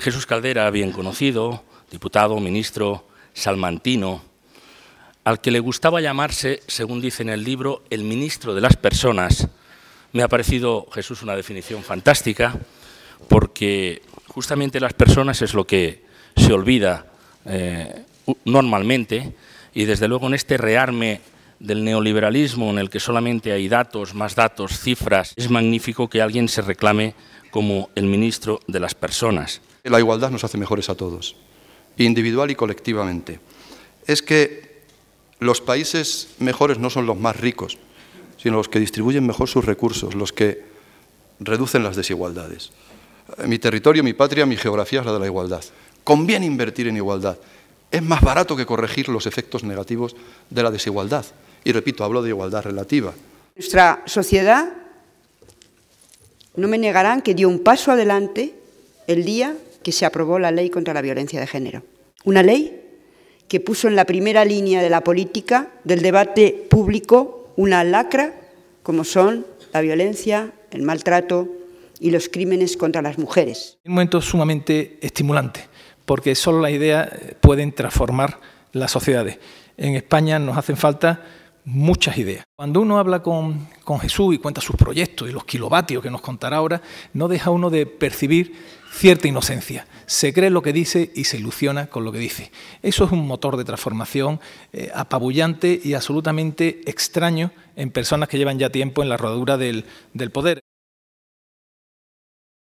Jesús Caldera, bien conocido, diputado, ministro, salmantino, al que le gustaba llamarse, según dice en el libro, el ministro de las personas, me ha parecido, Jesús, una definición fantástica, porque justamente las personas es lo que se olvida eh, normalmente, y desde luego en este rearme del neoliberalismo en el que solamente hay datos, más datos, cifras, es magnífico que alguien se reclame como el ministro de las personas. La igualdad nos hace mejores a todos, individual y colectivamente. Es que los países mejores no son los más ricos, sino los que distribuyen mejor sus recursos, los que reducen las desigualdades. Mi territorio, mi patria, mi geografía es la de la igualdad. Conviene invertir en igualdad. Es más barato que corregir los efectos negativos de la desigualdad. Y repito, hablo de igualdad relativa. Nuestra sociedad, no me negarán que dio un paso adelante el día que se aprobó la ley contra la violencia de género. Una ley que puso en la primera línea de la política, del debate público, una lacra como son la violencia, el maltrato y los crímenes contra las mujeres. Un momento sumamente estimulante, porque solo la idea pueden transformar las sociedades. En España nos hacen falta muchas ideas. Cuando uno habla con, Jesús y cuenta sus proyectos y los kilovatios que nos contará ahora, no deja uno de percibir cierta inocencia. Se cree lo que dice y se ilusiona con lo que dice. Eso es un motor de transformación eh, apabullante y absolutamente extraño en personas que llevan ya tiempo en la rodadura del poder.